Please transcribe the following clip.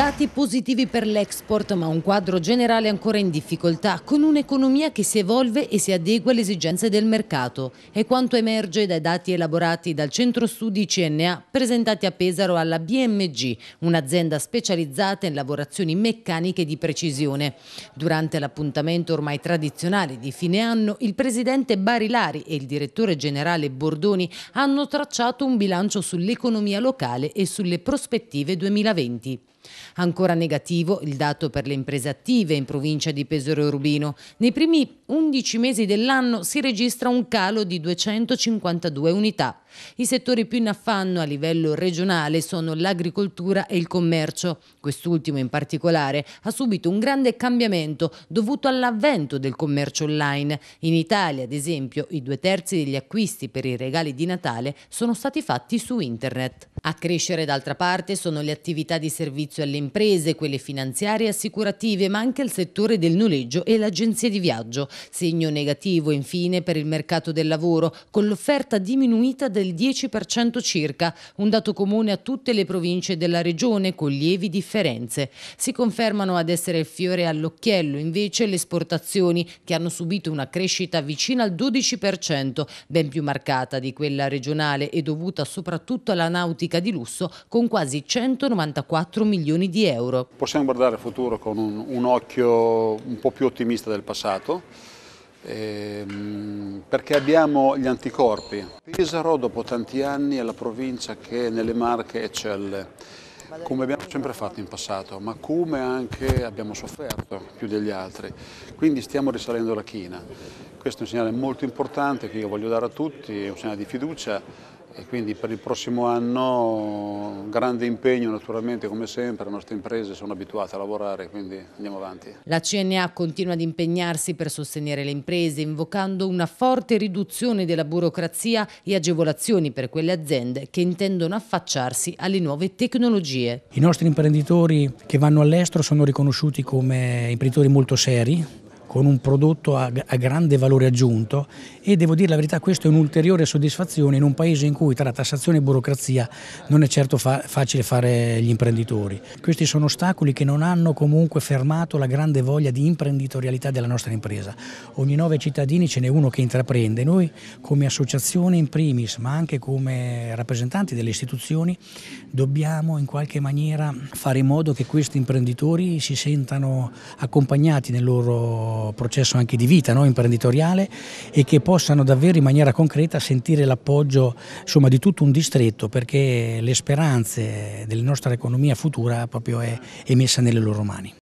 Dati positivi per l'export, ma un quadro generale ancora in difficoltà, con un'economia che si evolve e si adegua alle esigenze del mercato. È quanto emerge dai dati elaborati dal Centro Studi CNA presentati a Pesaro alla BMG, un'azienda specializzata in lavorazioni meccaniche di precisione. Durante l'appuntamento ormai tradizionale di fine anno, il presidente Barilari e il direttore generale Bordoni hanno tracciato un bilancio sull'economia locale e sulle prospettive 2020. Ancora negativo il dato per le imprese attive in provincia di Pesaro e Rubino. Nei primi 11 mesi dell'anno si registra un calo di 252 unità. I settori più in affanno a livello regionale sono l'agricoltura e il commercio. Quest'ultimo in particolare ha subito un grande cambiamento dovuto all'avvento del commercio online. In Italia, ad esempio, i due terzi degli acquisti per i regali di Natale sono stati fatti su internet. A crescere d'altra parte sono le attività di servizio servizio alle imprese, quelle finanziarie e assicurative, ma anche al settore del noleggio e l'agenzia di viaggio. Segno negativo infine per il mercato del lavoro, con l'offerta diminuita del 10% circa, un dato comune a tutte le province della regione con lievi differenze. Si confermano ad essere il fiore all'occhiello invece le esportazioni che hanno subito una crescita vicina al 12%, ben più marcata di quella regionale e dovuta soprattutto alla nautica di lusso con quasi 194 milioni milioni di euro. Possiamo guardare al futuro con un, un occhio un po' più ottimista del passato, ehm, perché abbiamo gli anticorpi. Pesaro dopo tanti anni è la provincia che nelle Marche eccelle come abbiamo sempre fatto in passato, ma come anche abbiamo sofferto più degli altri. Quindi stiamo risalendo la china. Questo è un segnale molto importante che io voglio dare a tutti, è un segnale di fiducia e quindi per il prossimo anno grande impegno naturalmente come sempre, le nostre imprese sono abituate a lavorare quindi andiamo avanti. La CNA continua ad impegnarsi per sostenere le imprese invocando una forte riduzione della burocrazia e agevolazioni per quelle aziende che intendono affacciarsi alle nuove tecnologie. I nostri imprenditori che vanno all'estero sono riconosciuti come imprenditori molto seri, con un prodotto a, a, grande valore aggiunto e devo dire la verità, questa è un'ulteriore soddisfazione in un paese in cui tra tassazione e burocrazia non è certo fa facile fare gli imprenditori. Questi sono ostacoli che non hanno comunque fermato la grande voglia di imprenditorialità della nostra impresa. Ogni nove cittadini ce n'è uno che intraprende. Noi come associazione in primis, ma anche come rappresentanti delle istituzioni, dobbiamo in qualche maniera fare in modo che questi imprenditori si sentano accompagnati nel loro processo anche di vita no? imprenditoriale e che possano davvero in maniera concreta sentire l'appoggio insomma, di tutto un distretto perché le speranze della nostra economia futura proprio è, è messa nelle loro mani.